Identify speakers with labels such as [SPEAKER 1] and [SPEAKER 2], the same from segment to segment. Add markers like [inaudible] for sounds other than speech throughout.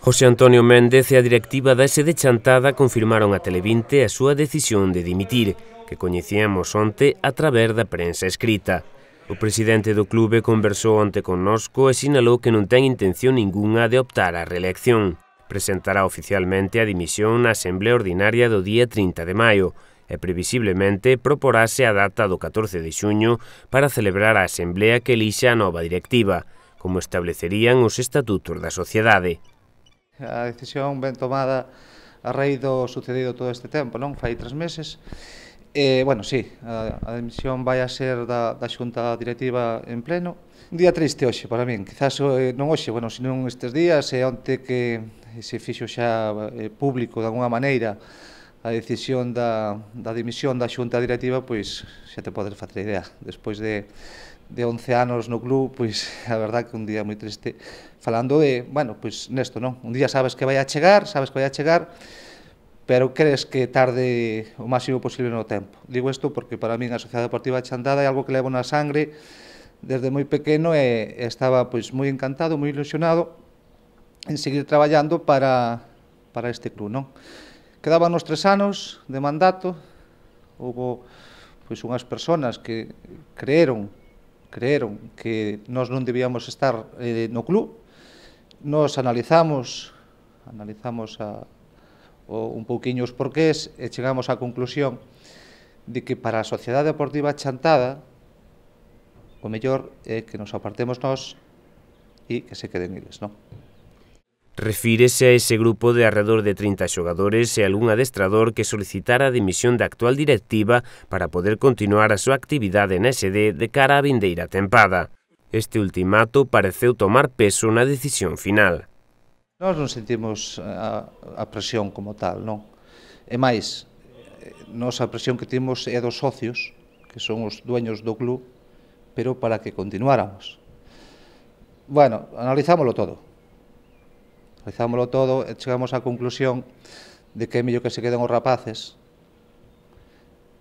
[SPEAKER 1] José Antonio Méndez e a directiva da SD Chantada confirmaron a Televinte a súa decisión de dimitir, que coñecíamos onte a través da prensa escrita. O presidente do clube conversou onte connosco e sinalou que non ten intención ningunha de optar á reelección. Presentará oficialmente a dimisión na Asamblea Ordinaria do día 30 de maio, e previsiblemente proporase a data do 14 de xuño para celebrar a asemblea que elixa a nova directiva, como establecerían os estatutos da sociedade.
[SPEAKER 2] A decisión ben tomada a raíz do sucedido todo este tempo, non? Fai tres meses. Eh, bueno, sí, a, demisión dimisión vai a ser da, da xunta directiva en pleno. Un día triste hoxe para min, quizás eh, non hoxe, bueno, sino estes días, e onte que se fixo xa eh, público de alguna maneira a decisión da, da dimisión da xunta directiva, pois xa te podes facer a idea. Despois de, de 11 anos no club, pois [laughs] a verdad que un día moi triste, falando de, bueno, pois nesto, non? Un día sabes que vai a chegar, sabes que vai a chegar, pero crees que tarde o máximo posible no tempo. Digo isto porque para min a Sociedade Deportiva Chandada é algo que levo na sangre desde moi pequeno e, e estaba pois moi encantado, moi ilusionado en seguir traballando para, para este club, non? Quedaban os tres anos de mandato, houbo pois unhas persoas que creeron creeron que nós non debíamos estar eh, no club. Nos analizamos analizamos a, o, un pouquiño os porqués e chegamos á conclusión de que para a Sociedade Deportiva Chantada o mellor é que nos apartemos nós e que se queden eles, non?
[SPEAKER 1] Refírese a ese grupo de alrededor de 30 xogadores e algún adestrador que solicitara a dimisión da actual directiva para poder continuar a súa actividade na SD de cara á vindeira tempada. Este ultimato pareceu tomar peso na decisión final.
[SPEAKER 2] Nós non sentimos a, a presión como tal, non? E máis, nós a presión que temos é dos socios, que son os dueños do club, pero para que continuáramos. Bueno, analizámoslo todo analizámoslo todo e chegamos á conclusión de que é mellor que se queden os rapaces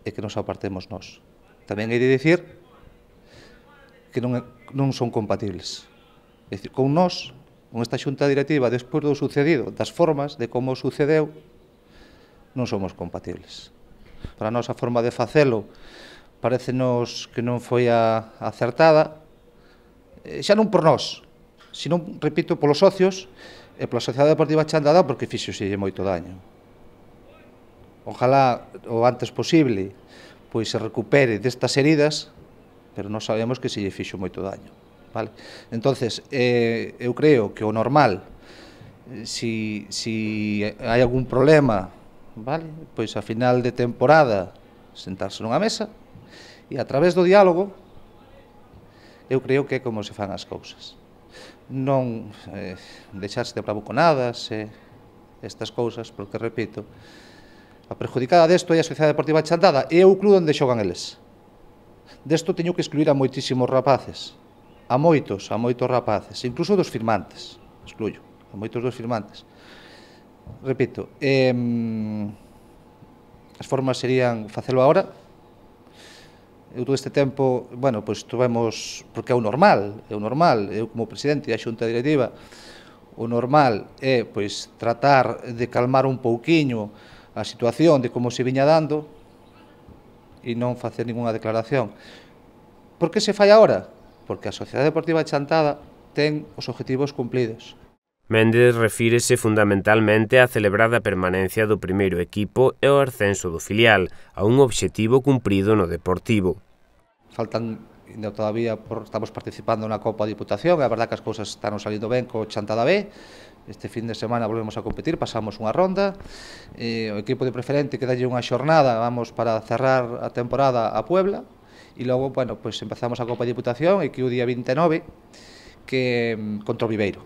[SPEAKER 2] e que nos apartemos nós. Tamén hai de dicir que non, non son compatibles. É dicir, con nós, con esta xunta directiva, despois do sucedido, das formas de como sucedeu, non somos compatibles. Para nós a forma de facelo nos que non foi a acertada, xa non por nós, sino, repito, polos socios E pola Sociedade Deportiva Chandada porque fixoselle moito daño. Ojalá o antes posible pois se recupere destas heridas, pero non sabemos que se lle fixo moito daño. Vale? Entonces, eh, eu creo que o normal, eh, si, si hai algún problema, vale? pois a final de temporada, sentarse nunha mesa, e a través do diálogo, eu creo que é como se fan as cousas non eh, deixarse de bravuconadas e eh, estas cousas, porque repito, a perjudicada desto é a Sociedade Deportiva Chandada e é o club onde xogan eles. Desto teño que excluir a moitísimos rapaces, a moitos, a moitos rapaces, incluso dos firmantes, excluyo, a moitos dos firmantes. Repito, eh, as formas serían facelo agora, eu todo este tempo, bueno, pois tuvemos, porque é o normal, é o normal, eu como presidente da xunta directiva, o normal é pois tratar de calmar un pouquiño a situación de como se viña dando e non facer ninguna declaración. Por que se fai agora? Porque a Sociedade Deportiva Chantada ten os objetivos cumplidos.
[SPEAKER 1] Méndez refírese fundamentalmente á celebrada permanencia do primeiro equipo e ao ascenso do filial, a un obxectivo cumprido no Deportivo.
[SPEAKER 2] Faltan ainda todavía por, estamos participando na Copa de Diputación e a verdade que as cousas están salindo ben co Chantada B este fin de semana volvemos a competir pasamos unha ronda e, o equipo de preferente que dalle unha xornada vamos para cerrar a temporada a Puebla e logo bueno, pues empezamos a Copa de Diputación e que o día 29 que contra o Viveiro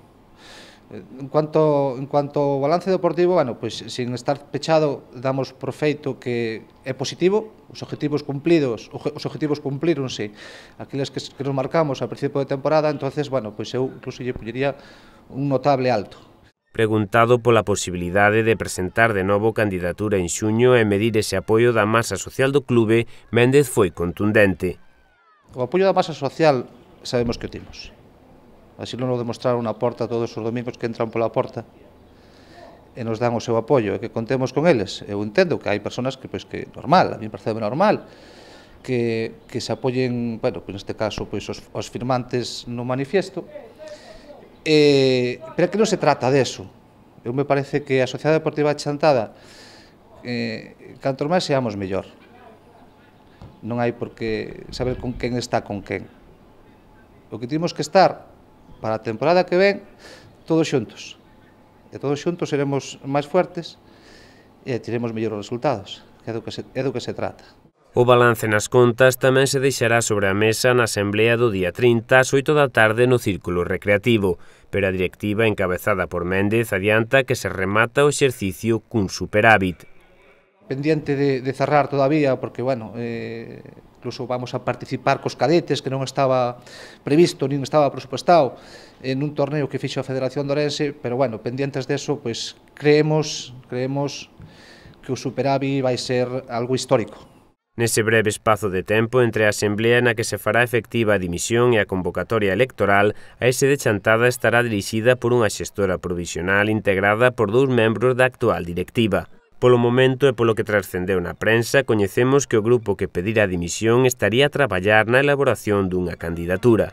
[SPEAKER 2] Eh, en cuanto, en cuanto ao balance deportivo, bueno, pois, sin estar pechado, damos por feito que é positivo, os objetivos cumplidos, os objetivos cumplíronse, aqueles que, que nos marcamos ao principio de temporada, entonces, bueno, pois eu incluso lle poñería un notable alto.
[SPEAKER 1] Preguntado pola posibilidade de presentar de novo candidatura en xuño e medir ese apoio da masa social do clube, Méndez foi contundente.
[SPEAKER 2] O apoio da masa social sabemos que o temos así non demostraron a porta todos os domingos que entran pola porta e nos dan o seu apoio e que contemos con eles. Eu entendo que hai persoas que, pois, que normal, a mí parece normal, que, que se apoyen, bueno, que pois neste caso, pois, os, os firmantes no manifiesto, eh, pero é que non se trata deso. Eu me parece que a Sociedade Deportiva Chantada, eh, canto máis seamos mellor. Non hai por que saber con quen está con quen. O que temos que estar para a temporada que ven todos xuntos. E todos xuntos seremos máis fuertes e tiremos mellores resultados, que é do que se, é do que
[SPEAKER 1] se trata. O balance nas contas tamén se deixará sobre a mesa na asamblea do día 30 ás 8 da tarde no Círculo Recreativo, pero a directiva encabezada por Méndez adianta que se remata o exercicio cun superávit.
[SPEAKER 2] Pendiente de, de cerrar todavía, porque, bueno, eh, incluso vamos a participar cos cadetes que non estaba previsto, nin estaba presupuestado en eh, un torneo que fixo a Federación de Orense, pero bueno, pendientes deso, pois creemos, creemos que o superavi vai ser algo histórico.
[SPEAKER 1] Nese breve espazo de tempo entre a asamblea na que se fará efectiva a dimisión e a convocatoria electoral, a S de Chantada estará dirixida por unha xestora provisional integrada por dous membros da actual directiva. Polo momento e polo que trascendeu na prensa, coñecemos que o grupo que pedira a dimisión estaría a traballar na elaboración dunha candidatura.